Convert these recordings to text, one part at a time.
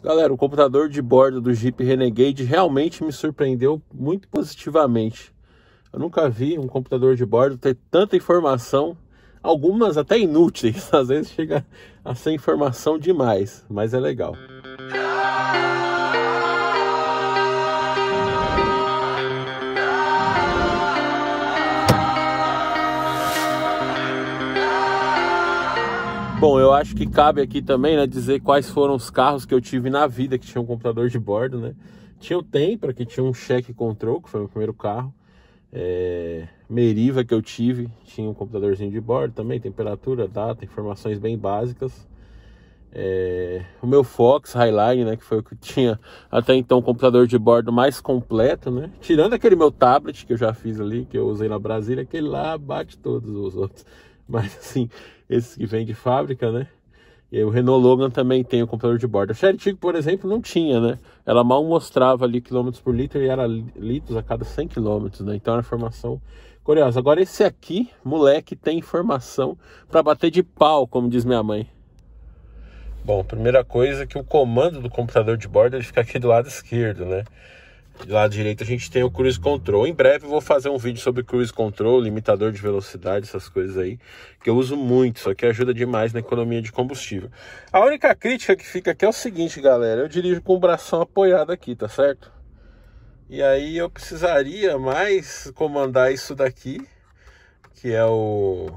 Galera, o computador de bordo do Jeep Renegade realmente me surpreendeu muito positivamente. Eu nunca vi um computador de bordo ter tanta informação, algumas até inúteis, às vezes chega a ser informação demais, mas é legal. Bom, eu acho que cabe aqui também, né, dizer quais foram os carros que eu tive na vida que tinham um computador de bordo, né? Tinha o Tempra, que tinha um cheque control, que foi o meu primeiro carro. É... Meriva, que eu tive, tinha um computadorzinho de bordo também, temperatura, data, informações bem básicas. É... O meu Fox Highline, né, que foi o que tinha até então o computador de bordo mais completo, né? Tirando aquele meu tablet que eu já fiz ali, que eu usei na Brasília, aquele lá bate todos os outros. Mas assim, esses que vêm de fábrica, né? E o Renault Logan também tem o computador de bordo. A Chery por exemplo, não tinha, né? Ela mal mostrava ali quilômetros por litro e era litros a cada 100 quilômetros, né? Então era informação curiosa. Agora esse aqui, moleque, tem informação para bater de pau, como diz minha mãe. Bom, primeira coisa é que o comando do computador de bordo ele fica aqui do lado esquerdo, né? Do lado direito a gente tem o Cruise Control. Em breve eu vou fazer um vídeo sobre Cruise Control, limitador de velocidade, essas coisas aí, que eu uso muito, Só que ajuda demais na economia de combustível. A única crítica que fica aqui é o seguinte, galera, eu dirijo com o bração apoiado aqui, tá certo? E aí eu precisaria mais comandar isso daqui, que é o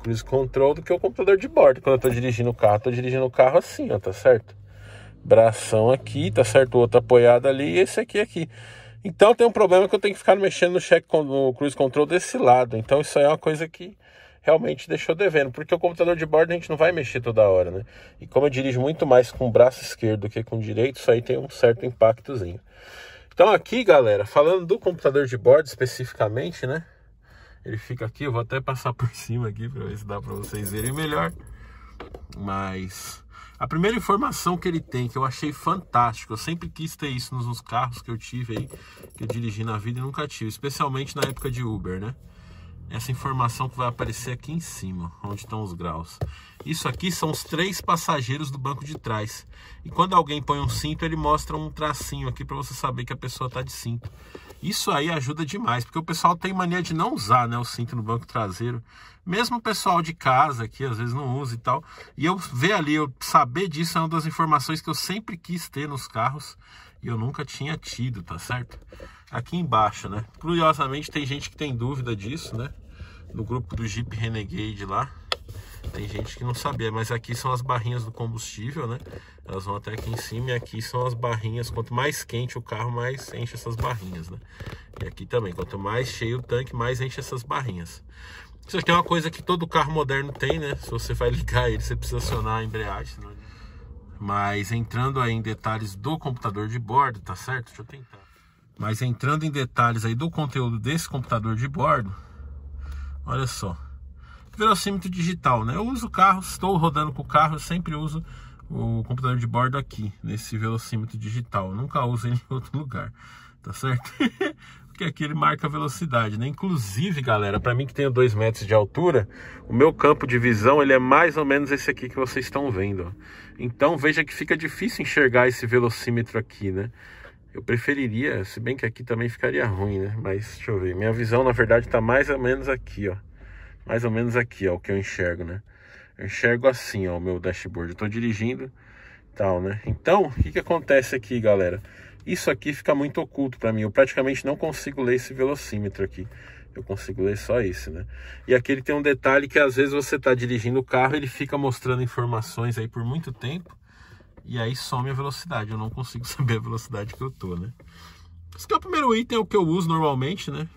Cruise Control, do que o computador de bordo. Quando eu tô dirigindo o carro, tô dirigindo o carro assim, ó, tá certo? bração aqui, tá certo? O outro apoiado ali e esse aqui aqui. Então tem um problema que eu tenho que ficar mexendo no check no cruise control desse lado. Então isso aí é uma coisa que realmente deixou devendo, porque o computador de bordo a gente não vai mexer toda hora, né? E como eu dirijo muito mais com o braço esquerdo do que com o direito, isso aí tem um certo impactozinho. Então aqui, galera, falando do computador de bordo especificamente, né? Ele fica aqui, eu vou até passar por cima aqui para ver se dá para vocês verem melhor. Mas a primeira informação que ele tem, que eu achei fantástico, eu sempre quis ter isso nos, nos carros que eu tive aí, que eu dirigi na vida e nunca tive, especialmente na época de Uber, né? essa informação que vai aparecer aqui em cima, onde estão os graus. Isso aqui são os três passageiros do banco de trás. E quando alguém põe um cinto, ele mostra um tracinho aqui para você saber que a pessoa está de cinto. Isso aí ajuda demais, porque o pessoal tem mania de não usar né, o cinto no banco traseiro. Mesmo o pessoal de casa que às vezes não usa e tal. E eu ver ali, eu saber disso é uma das informações que eu sempre quis ter nos carros e eu nunca tinha tido, tá certo? Aqui embaixo, né? Curiosamente tem gente que tem dúvida disso, né? No grupo do Jeep Renegade lá. Tem gente que não sabia, mas aqui são as barrinhas do combustível, né? Elas vão até aqui em cima e aqui são as barrinhas. Quanto mais quente o carro, mais enche essas barrinhas, né? E aqui também, quanto mais cheio o tanque, mais enche essas barrinhas. Isso aqui é uma coisa que todo carro moderno tem, né? Se você vai ligar ele, você precisa acionar a embreagem, né? Mas entrando aí em detalhes do computador de bordo, tá certo? Deixa eu tentar. Mas entrando em detalhes aí do conteúdo desse computador de bordo, olha só velocímetro digital, né? Eu uso o carro, estou rodando com o carro, eu sempre uso o computador de bordo aqui, nesse velocímetro digital. Eu nunca uso ele em outro lugar, tá certo? Porque aqui ele marca a velocidade, né? Inclusive, galera, para mim que tenho 2 metros de altura, o meu campo de visão ele é mais ou menos esse aqui que vocês estão vendo. Então veja que fica difícil enxergar esse velocímetro aqui, né? Eu preferiria, se bem que aqui também ficaria ruim, né? Mas deixa eu ver. Minha visão, na verdade, tá mais ou menos aqui, ó mais ou menos aqui, ó, o que eu enxergo, né? Eu enxergo assim, ó, o meu dashboard. Eu tô dirigindo tal, né? Então, o que que acontece aqui, galera? Isso aqui fica muito oculto para mim. Eu praticamente não consigo ler esse velocímetro aqui. Eu consigo ler só esse, né? E aqui ele tem um detalhe que às vezes você tá dirigindo o carro, ele fica mostrando informações aí por muito tempo. E aí some a velocidade, eu não consigo saber a velocidade que eu tô, né? Esse que é o primeiro item, é o que eu uso normalmente, né?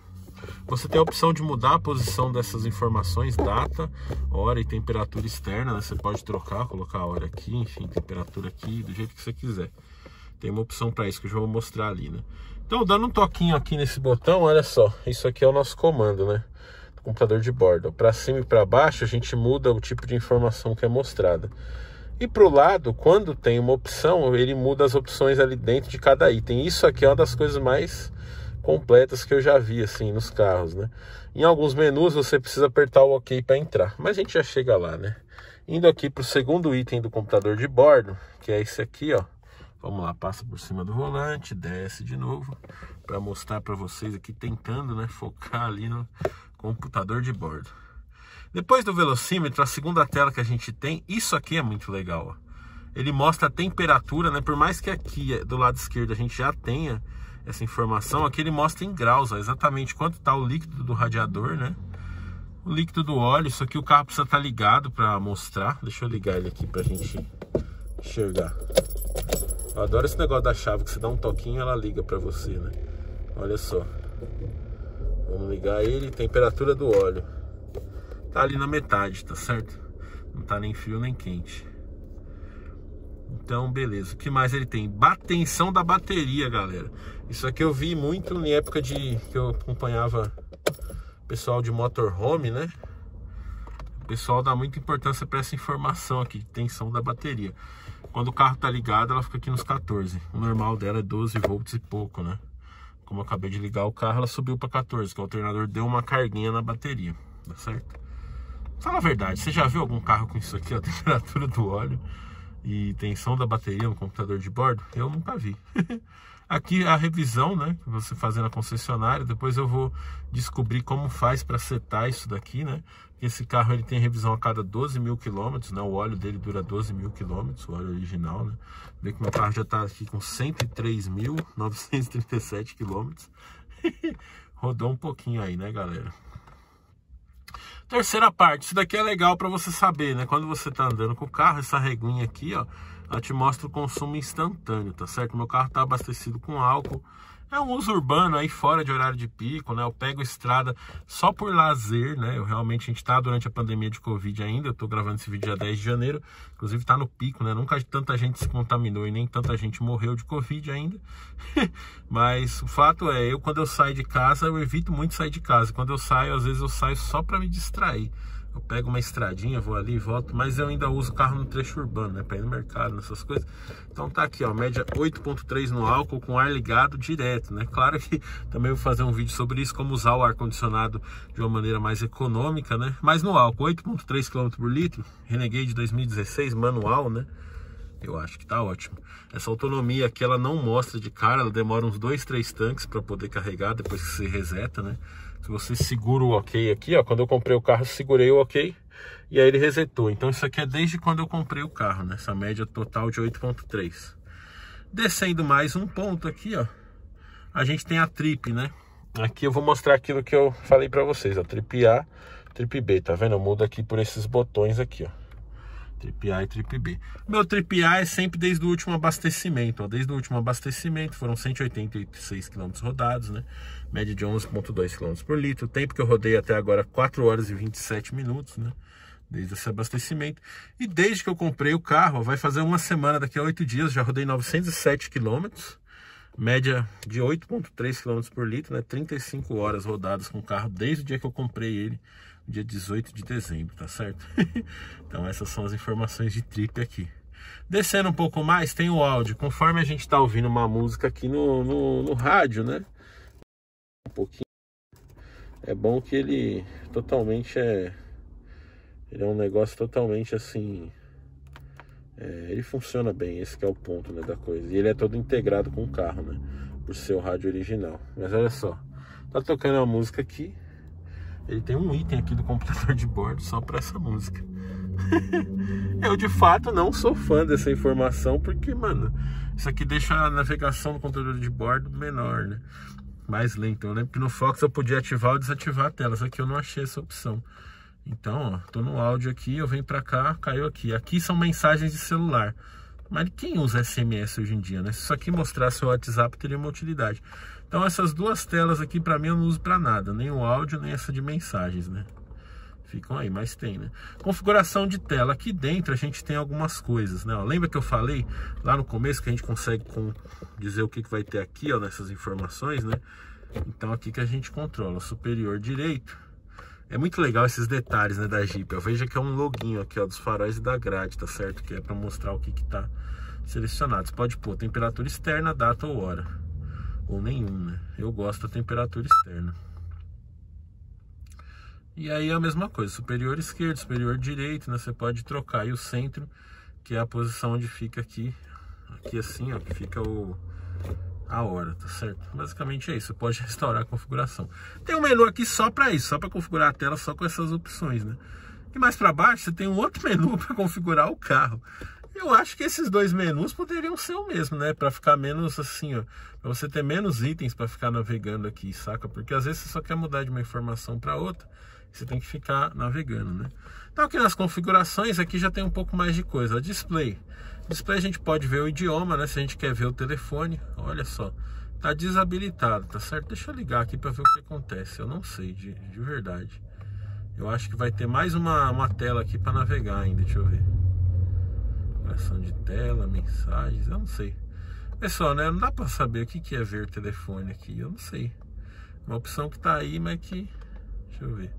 Você tem a opção de mudar a posição dessas informações, data, hora e temperatura externa. Né? Você pode trocar, colocar a hora aqui, enfim, temperatura aqui, do jeito que você quiser. Tem uma opção para isso que eu já vou mostrar ali, né? Então, dando um toquinho aqui nesse botão, olha só, isso aqui é o nosso comando, né? Do computador de bordo. Para cima e para baixo, a gente muda o tipo de informação que é mostrada. E para o lado, quando tem uma opção, ele muda as opções ali dentro de cada item. Isso aqui é uma das coisas mais completas que eu já vi assim nos carros, né? Em alguns menus você precisa apertar o OK para entrar, mas a gente já chega lá, né? Indo aqui para o segundo item do computador de bordo, que é esse aqui, ó. Vamos lá, passa por cima do volante, desce de novo para mostrar para vocês aqui tentando, né, focar ali no computador de bordo. Depois do velocímetro, a segunda tela que a gente tem, isso aqui é muito legal, ó. Ele mostra a temperatura, né? Por mais que aqui do lado esquerdo a gente já tenha essa informação. Aqui ele mostra em graus, ó, exatamente quanto está o líquido do radiador, né? O líquido do óleo, isso aqui o carro precisa estar tá ligado para mostrar. Deixa eu ligar ele aqui para a gente enxergar. Eu adoro esse negócio da chave, que você dá um toquinho ela liga para você, né? Olha só. Vamos ligar ele, temperatura do óleo. Tá ali na metade, tá certo? Não tá nem frio nem quente. Então, beleza. O que mais ele tem? Batenção da bateria, galera. Isso aqui eu vi muito em época de que eu acompanhava pessoal de motorhome, né? O pessoal dá muita importância para essa informação aqui, tensão da bateria. Quando o carro tá ligado, ela fica aqui nos 14. O normal dela é 12 volts e pouco, né? Como eu acabei de ligar o carro, ela subiu para 14, que o alternador deu uma carguinha na bateria, tá certo? Fala a verdade, você já viu algum carro com isso aqui, a temperatura do óleo? e tensão da bateria no computador de bordo, eu nunca vi. Aqui a revisão, né, que você fazer na concessionária, depois eu vou descobrir como faz para setar isso daqui, né? Esse carro ele tem revisão a cada 12 mil quilômetros, né? O óleo dele dura 12 mil quilômetros, o óleo original, né? Vê que meu carro já está aqui com 103.937 quilômetros. Rodou um pouquinho aí, né, galera? Terceira parte, isso daqui é legal para você saber, né? Quando você tá andando com o carro, essa reguinha aqui, ó, ela te mostra o consumo instantâneo, tá certo? Meu carro tá abastecido com álcool, é um uso urbano aí fora de horário de pico, né? Eu pego estrada só por lazer, né? Eu realmente a gente está durante a pandemia de Covid ainda. Eu estou gravando esse vídeo dia 10 de janeiro, inclusive está no pico, né? Nunca tanta gente se contaminou e nem tanta gente morreu de Covid ainda. Mas o fato é, eu quando eu saio de casa, eu evito muito sair de casa. Quando eu saio, às vezes eu saio só para me distrair eu pego uma estradinha, vou ali e volto, mas eu ainda uso carro no trecho urbano, né? Pra ir no mercado, nessas coisas. Então tá aqui, ó, média 8.3 no álcool com ar ligado direto, né? Claro que também vou fazer um vídeo sobre isso, como usar o ar-condicionado de uma maneira mais econômica, né? Mas no álcool, 8.3 km por litro, Renegade 2016, manual, né? Eu acho que tá ótimo. Essa autonomia aqui ela não mostra de cara, ela demora uns dois, três tanques para poder carregar depois que se reseta, né? Se você segura o OK aqui, ó, quando eu comprei o carro, segurei o OK e aí ele resetou. Então isso aqui é desde quando eu comprei o carro, né? Essa média total de 8.3. Descendo mais um ponto aqui, ó, a gente tem a trip, né? Aqui eu vou mostrar aquilo que eu falei para vocês, a trip A, trip B, tá vendo? Muda aqui por esses botões aqui, ó. Trip A e Trip B. Meu Trip A é sempre desde o último abastecimento, ó, desde o último abastecimento foram 186 km rodados, né? Média de 11.2 km por litro. O tempo que eu rodei até agora 4 horas e 27 minutos, né? Desde esse abastecimento. E desde que eu comprei o carro, vai fazer uma semana, daqui a 8 dias, já rodei 907 km média de 8,3 km por litro, né? 35 horas rodadas com o carro desde o dia que eu comprei ele dia 18 de dezembro, tá certo? então essas são as informações de trip aqui. Descendo um pouco mais, tem o áudio. Conforme a gente tá ouvindo uma música aqui no, no, no rádio, né? Um pouquinho. É bom que ele totalmente é. Ele é um negócio totalmente assim. É, ele funciona bem, esse é o ponto né, da coisa. E ele é todo integrado com o carro, né? Por ser o rádio original. Mas olha só, tá tocando uma música aqui, ele tem um item aqui do computador de bordo só para essa música. eu de fato não sou fã dessa informação, porque, mano, isso aqui deixa a navegação do computador de bordo menor, né? Mais lenta. Eu lembro que no Fox eu podia ativar ou desativar a tela, só que eu não achei essa opção. Então, ó, tô no áudio aqui, eu venho pra cá, caiu aqui. Aqui são mensagens de celular. Mas quem usa SMS hoje em dia, né? Se isso aqui mostrasse o WhatsApp, teria uma utilidade. Então essas duas telas aqui, para mim, eu não uso para nada. Nem o áudio, nem essa de mensagens, né? Ficam aí, mas tem, né? Configuração de tela. Aqui dentro a gente tem algumas coisas, né? Ó, lembra que eu falei lá no começo que a gente consegue com, dizer o que, que vai ter aqui, ó, nessas informações, né? Então aqui que a gente controla. Superior direito, é muito legal esses detalhes, né, da Jeep. Eu Veja que é um login aqui, ó, dos faróis e da grade, tá certo? Que é para mostrar o que que tá selecionado. Você pode pôr temperatura externa, data ou hora. Ou nenhum, né? Eu gosto da temperatura externa. E aí é a mesma coisa, superior esquerdo, superior direito, né? Você pode trocar. E o centro, que é a posição onde fica aqui, aqui assim, ó, que fica o a hora, tá certo? Basicamente é isso, você pode restaurar a configuração. Tem um menu aqui só para isso, só para configurar a tela só com essas opções, né? E mais para baixo você tem um outro menu para configurar o carro. Eu acho que esses dois menus poderiam ser o mesmo, né? Para ficar menos assim, ó, para você ter menos itens para ficar navegando aqui, saca? Porque às vezes você só quer mudar de uma informação para outra, você tem que ficar navegando, né? Então aqui nas configurações aqui já tem um pouco mais de coisa, display. Display a gente pode ver o idioma, né? Se a gente quer ver o telefone, olha só. Tá desabilitado, tá certo? Deixa eu ligar aqui para ver o que acontece. Eu não sei, de, de verdade. Eu acho que vai ter mais uma, uma tela aqui para navegar ainda, deixa eu ver. Ação de tela, mensagens, eu não sei. Pessoal, né? Não dá para saber o que, que é ver telefone aqui, eu não sei. Uma opção que tá aí, mas que. Deixa eu ver.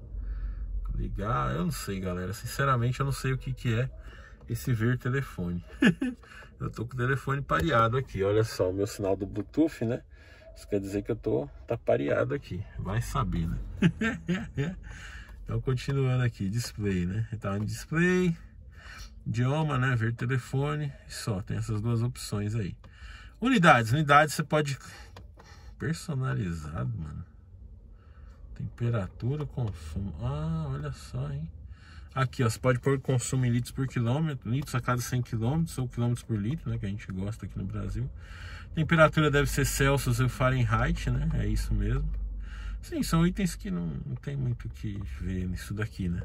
Ligar, eu não sei, galera. Sinceramente, eu não sei o que, que é esse ver telefone. eu tô com o telefone pareado aqui, olha só o meu sinal do Bluetooth, né? Isso quer dizer que eu tô tá pareado aqui, vai saber, né? então continuando aqui, display, né? Então display, idioma, né? Ver telefone, só tem essas duas opções aí. Unidades, unidades você pode personalizado, mano. Temperatura, consumo. Ah, olha só, hein? Aqui, ó, você pode pôr consumo em litros por quilômetro, litros a cada 100 quilômetros ou quilômetros por litro, né, que a gente gosta aqui no Brasil. Temperatura deve ser Celsius ou Fahrenheit, né? É isso mesmo. Sim, são itens que não, não tem muito o que ver nisso daqui, né?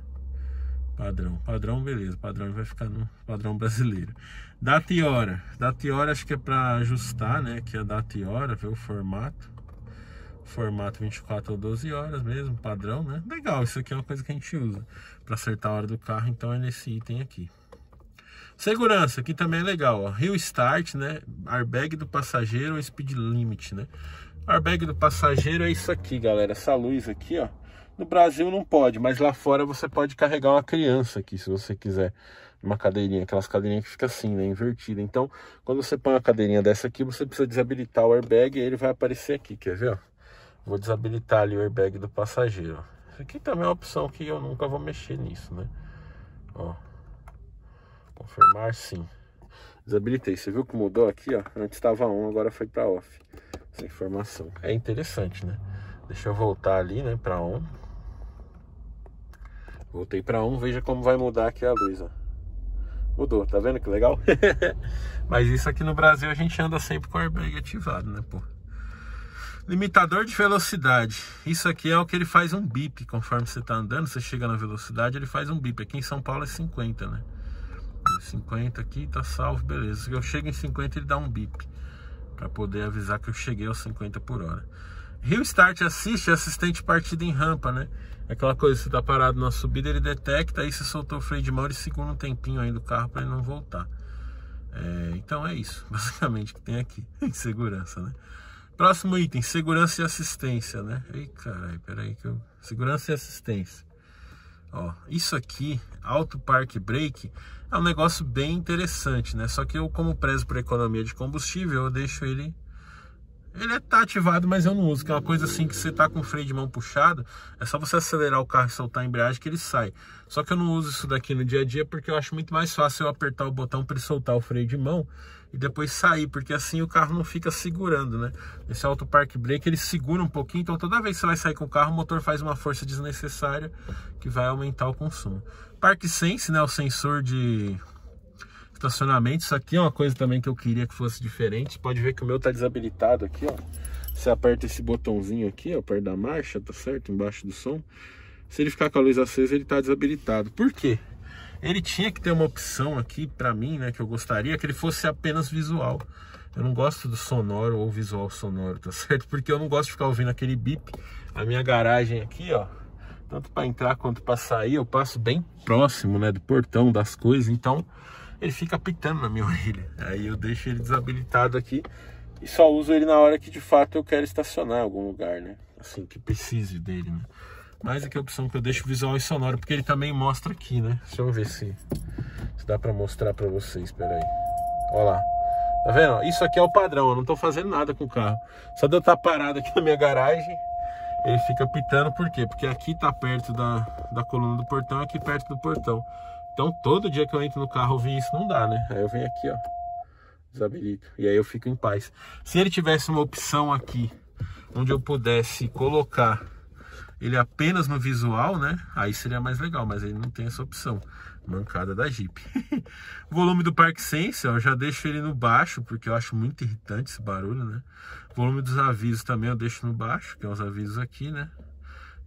Padrão, padrão, beleza. Padrão vai ficar no padrão brasileiro. Data e hora. Data e hora acho que é para ajustar, né? Que é a data e hora, ver o formato formato 24 ou 12 horas mesmo, padrão, né? Legal, isso aqui é uma coisa que a gente usa para acertar a hora do carro, então é nesse item aqui. Segurança, aqui também é legal, ó. Rio Start, né? Airbag do passageiro ou Speed Limit, né? Airbag do passageiro é isso aqui, galera, essa luz aqui, ó. No Brasil não pode, mas lá fora você pode carregar uma criança aqui, se você quiser. Uma cadeirinha, aquelas cadeirinhas que fica assim, né? Invertida. Então, quando você põe uma cadeirinha dessa aqui, você precisa desabilitar o airbag e ele vai aparecer aqui, quer ver, ó? vou desabilitar ali o airbag do passageiro. Isso aqui também é uma opção que eu nunca vou mexer nisso, né? Ó, confirmar sim. Desabilitei. Você viu que mudou aqui, ó? Antes estava on, agora foi para off. Essa informação é interessante, né? Deixa eu voltar ali, né, para on. Voltei para on, veja como vai mudar aqui a luz, ó. Mudou, tá vendo que legal? Mas isso aqui no Brasil a gente anda sempre com o airbag ativado, né, pô? Limitador de velocidade. Isso aqui é o que ele faz um bip. Conforme você está andando, você chega na velocidade, ele faz um bip. Aqui em São Paulo é 50, né? 50 aqui, tá salvo, beleza. Eu chego em 50, ele dá um bip. para poder avisar que eu cheguei aos 50 por hora. Rio Start assiste assistente partida em rampa, né? É aquela coisa, você tá parado na subida, ele detecta, aí você soltou o freio de mão, ele segura um tempinho aí do carro para ele não voltar. É, então é isso, basicamente, que tem aqui, em segurança, né? Próximo item, segurança e assistência, né? Ei, carai, peraí que eu... Segurança e assistência. Ó, isso aqui, Auto Park Brake, é um negócio bem interessante, né? Só que eu, como prezo por economia de combustível, eu deixo ele ele está ativado, mas eu não uso. Que é uma coisa assim que você está com o freio de mão puxado, é só você acelerar o carro e soltar a embreagem que ele sai. Só que eu não uso isso daqui no dia a dia porque eu acho muito mais fácil eu apertar o botão para soltar o freio de mão e depois sair, porque assim o carro não fica segurando, né? Esse auto park brake ele segura um pouquinho, então toda vez que você vai sair com o carro, o motor faz uma força desnecessária que vai aumentar o consumo. Park Sense, né, o sensor de estacionamento. Isso aqui é uma coisa também que eu queria que fosse diferente. Pode ver que o meu tá desabilitado aqui, ó. Você aperta esse botãozinho aqui, ó, perto da marcha, tá certo? Embaixo do som. Se ele ficar com a luz acesa, ele tá desabilitado. Por quê? Ele tinha que ter uma opção aqui para mim, né, que eu gostaria que ele fosse apenas visual. Eu não gosto do sonoro ou visual sonoro, tá certo? Porque eu não gosto de ficar ouvindo aquele bip. A minha garagem aqui, ó, tanto para entrar quanto para sair, eu passo bem próximo, né, do portão das coisas, então ele fica pitando na minha orelha. Aí eu deixo ele desabilitado aqui e só uso ele na hora que de fato eu quero estacionar em algum lugar, né? Assim, que precise dele, né? Mas aqui é a opção que eu deixo visual e sonoro, porque ele também mostra aqui, né? Deixa eu ver se, se dá pra mostrar pra vocês, peraí. Olha lá. Tá vendo? Isso aqui é o padrão, eu não tô fazendo nada com o carro. Só de eu estar tá parado aqui na minha garagem, ele fica pitando, por quê? Porque aqui tá perto da, da coluna do portão, aqui perto do portão. Então todo dia que eu entro no carro ouvir isso não dá, né? Aí eu venho aqui, ó, desabilito. E aí eu fico em paz. Se ele tivesse uma opção aqui, onde eu pudesse colocar ele apenas no visual, né? Aí seria mais legal, mas ele não tem essa opção. Mancada da Jeep. volume do Park Sense, ó, eu já deixo ele no baixo, porque eu acho muito irritante esse barulho, né? Volume dos avisos também eu deixo no baixo, que é os avisos aqui, né?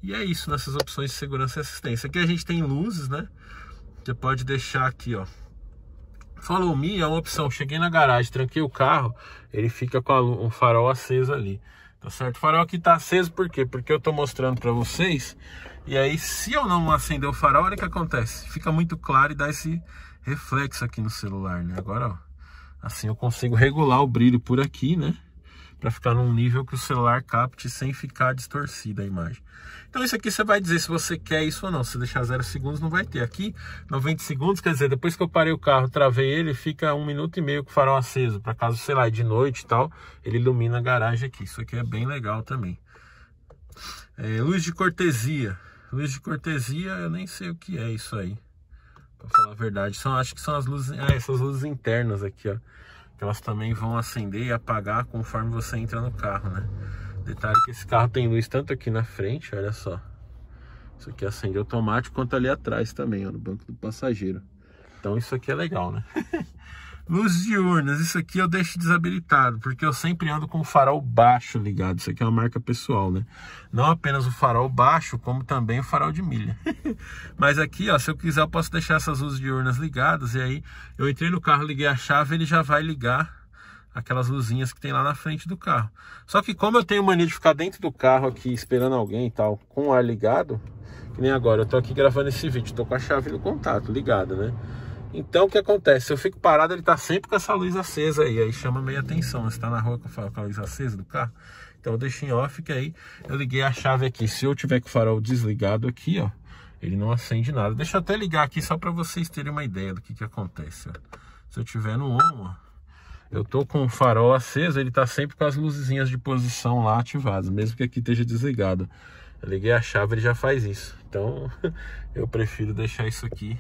E é isso nessas opções de segurança e assistência. Aqui a gente tem luzes, né? Você pode deixar aqui, ó. Follow Me é uma opção. Cheguei na garagem, tranquei o carro, ele fica com o um farol aceso ali. Tá certo? O farol aqui tá aceso por quê? Porque eu tô mostrando para vocês. E aí, se eu não acender o farol, olha o que acontece. Fica muito claro e dá esse reflexo aqui no celular, né? Agora, ó. Assim eu consigo regular o brilho por aqui, né? para ficar num nível que o celular capte sem ficar distorcida a imagem. Então isso aqui você vai dizer se você quer isso ou não. Se deixar 0 segundos não vai ter. Aqui 90 segundos, quer dizer, depois que eu parei o carro, travei ele, fica um minuto e meio com o farol aceso, para caso, sei lá, é de noite e tal, ele ilumina a garagem aqui. Isso aqui é bem legal também. É, luz de cortesia. Luz de cortesia, eu nem sei o que é isso aí. Pra falar a verdade, são, acho que são as luzes, ah, essas luzes internas aqui, ó que elas também vão acender e apagar conforme você entra no carro, né? Detalhe que esse carro tem luz tanto aqui na frente, olha só. Isso aqui acende automático, quanto ali atrás também, ó, no banco do passageiro. Então isso aqui é legal, né? Luzes diurnas, isso aqui eu deixo desabilitado, porque eu sempre ando com o farol baixo ligado. Isso aqui é uma marca pessoal, né? Não apenas o farol baixo, como também o farol de milha. Mas aqui, ó, se eu quiser, eu posso deixar essas luzes diurnas ligadas. E aí, eu entrei no carro, liguei a chave, ele já vai ligar aquelas luzinhas que tem lá na frente do carro. Só que como eu tenho mania de ficar dentro do carro aqui esperando alguém e tal, com o ar ligado, que nem agora, eu tô aqui gravando esse vídeo, tô com a chave do contato ligada, né? Então o que acontece? Se eu fico parado, ele está sempre com essa luz acesa aí, aí chama meia atenção. Você tá na rua com a luz acesa do carro. Então eu deixei em off que aí eu liguei a chave aqui. Se eu tiver com o farol desligado aqui, ó, ele não acende nada. Deixa eu até ligar aqui só para vocês terem uma ideia do que que acontece, ó. Se eu tiver no on, ó, eu tô com o farol aceso, ele tá sempre com as luzinhas de posição lá ativadas, mesmo que aqui esteja desligado. Eu liguei a chave, ele já faz isso. Então eu prefiro deixar isso aqui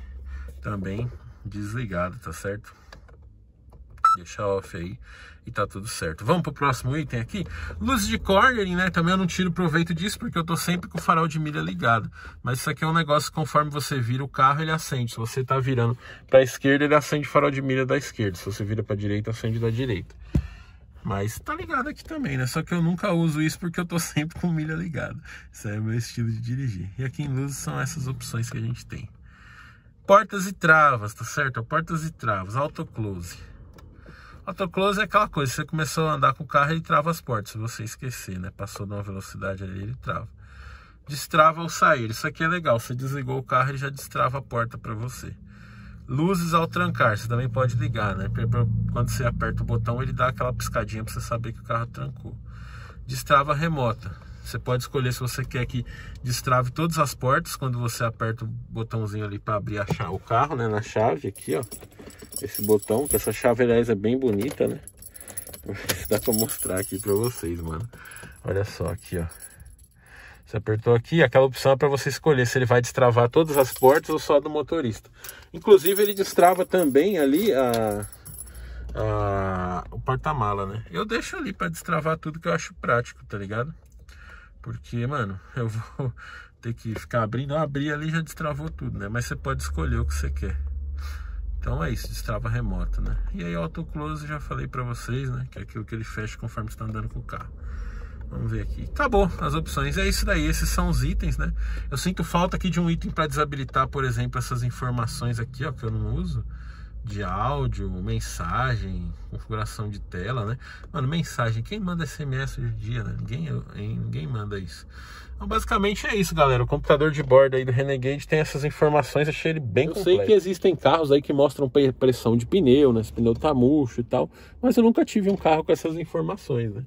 também Desligado, tá certo? Deixar off aí e tá tudo certo. Vamos pro próximo item aqui. Luz de cornering, né? Também eu não tiro proveito disso porque eu tô sempre com o farol de milha ligado. Mas isso aqui é um negócio que conforme você vira o carro, ele acende. Se você tá virando pra esquerda, ele acende o farol de milha da esquerda. Se você vira pra direita, acende da direita. Mas tá ligado aqui também, né? Só que eu nunca uso isso porque eu tô sempre com milha ligada. Isso é o meu estilo de dirigir. E aqui em Luz são essas opções que a gente tem. Portas e travas, tá certo? É portas e travas, autoclose. Autoclose é aquela coisa, você começou a andar com o carro, ele trava as portas, se você esquecer, né? Passou de uma velocidade ali, ele trava. Destrava ao sair, isso aqui é legal, você desligou o carro, e já destrava a porta para você. Luzes ao trancar, você também pode ligar, né? Quando você aperta o botão, ele dá aquela piscadinha para você saber que o carro trancou. Destrava remota, você pode escolher se você quer que destrave todas as portas quando você aperta o botãozinho ali para abrir chave, o carro, né? Na chave aqui, ó. Esse botão, que essa chave, aliás, é bem bonita, né? Dá para mostrar aqui para vocês, mano. Olha só aqui, ó. Você apertou aqui, aquela opção é para você escolher se ele vai destravar todas as portas ou só do motorista. Inclusive, ele destrava também ali a, o porta-mala, né? Eu deixo ali para destravar tudo que eu acho prático, tá ligado? Porque, mano, eu vou ter que ficar abrindo. Eu abri ali já destravou tudo, né? Mas você pode escolher o que você quer. Então é isso, destrava remoto, né? E aí autoclose já falei para vocês, né? Que é aquilo que ele fecha conforme está andando com o carro. Vamos ver aqui. Acabou as opções. É isso daí, esses são os itens, né? Eu sinto falta aqui de um item para desabilitar, por exemplo, essas informações aqui, ó, que eu não uso de áudio, mensagem, configuração de tela, né? Mano, mensagem, quem manda SMS hoje em dia, né? Ninguém, ninguém manda isso. Então, basicamente é isso, galera. O computador de bordo aí do Renegade tem essas informações, achei ele bem eu completo. Eu sei que existem carros aí que mostram pressão de pneu, né? Se o pneu tá murcho e tal, mas eu nunca tive um carro com essas informações, né?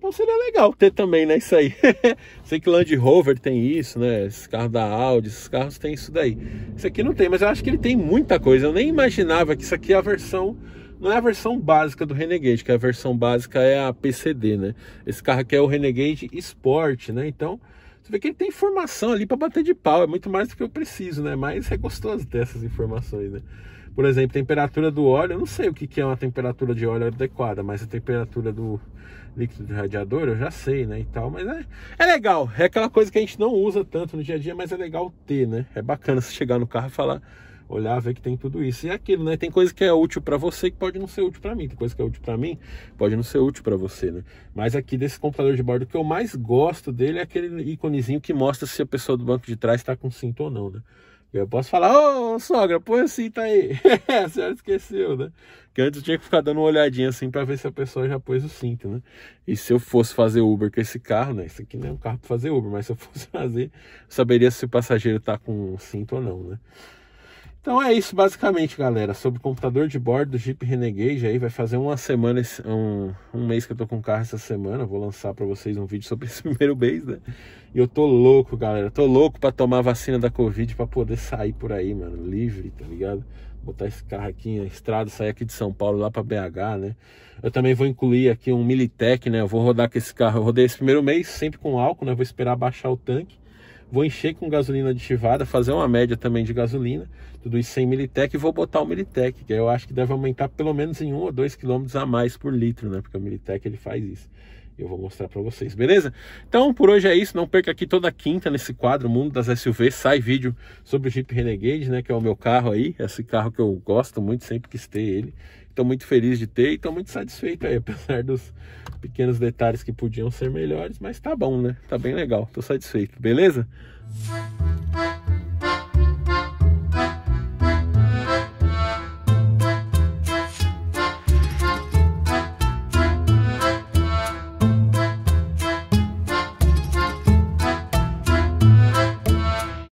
Então seria legal ter também, né? Isso aí. Sei que Land Rover tem isso, né? Esses carros da Audi, esses carros tem isso daí. Isso aqui não tem, mas eu acho que ele tem muita coisa. Eu nem imaginava que isso aqui é a versão. Não é a versão básica do Renegade, que é a versão básica é a PCD, né? Esse carro aqui é o Renegade Sport, né? Então, você vê que ele tem informação ali para bater de pau. É muito mais do que eu preciso, né? Mas é gostoso dessas informações, né? Por exemplo, temperatura do óleo, eu não sei o que, que é uma temperatura de óleo adequada, mas a temperatura do líquido do radiador eu já sei, né? E tal, mas é, é legal, é aquela coisa que a gente não usa tanto no dia a dia, mas é legal ter, né? É bacana você chegar no carro e falar, olhar, ver que tem tudo isso. E é aquilo, né? Tem coisa que é útil para você que pode não ser útil para mim, tem coisa que é útil para mim, pode não ser útil para você, né? Mas aqui desse computador de bordo, o que eu mais gosto dele é aquele íconezinho que mostra se a pessoa do banco de trás está com cinto ou não, né? Eu posso falar, ô oh, sogra, põe a cinta aí. a senhora esqueceu, né? Que antes eu tinha que ficar dando uma olhadinha assim para ver se a pessoa já pôs o cinto, né? E se eu fosse fazer Uber com esse carro, né? Isso aqui não é um carro para fazer Uber, mas se eu fosse fazer, eu saberia se o passageiro tá com cinto ou não, né? Então é isso basicamente, galera, sobre o computador de bordo do Jeep Renegade aí, vai fazer uma semana, um, um mês que eu tô com o carro essa semana, vou lançar para vocês um vídeo sobre esse primeiro mês, né? E eu tô louco, galera, tô louco para tomar vacina da Covid para poder sair por aí, mano, livre, tá ligado? Botar esse carro aqui na estrada, sair aqui de São Paulo lá para BH, né? Eu também vou incluir aqui um Militech, né? Eu vou rodar com esse carro, eu rodei esse primeiro mês sempre com álcool, né? Vou esperar baixar o tanque vou encher com gasolina aditivada, fazer uma média também de gasolina, tudo isso sem Militec, e vou botar o Militec, que eu acho que deve aumentar pelo menos em 1 ou 2 km a mais por litro, né? Porque o Militec ele faz isso. Eu vou mostrar para vocês, beleza? Então por hoje é isso, não perca aqui toda quinta nesse quadro Mundo das SUVs, sai vídeo sobre o Jeep Renegade, né, que é o meu carro aí, esse carro que eu gosto muito, sempre quis ter ele. Estou muito feliz de ter e estou muito satisfeito aí, apesar dos pequenos detalhes que podiam ser melhores, mas tá bom, né? Tá bem legal, estou satisfeito, beleza?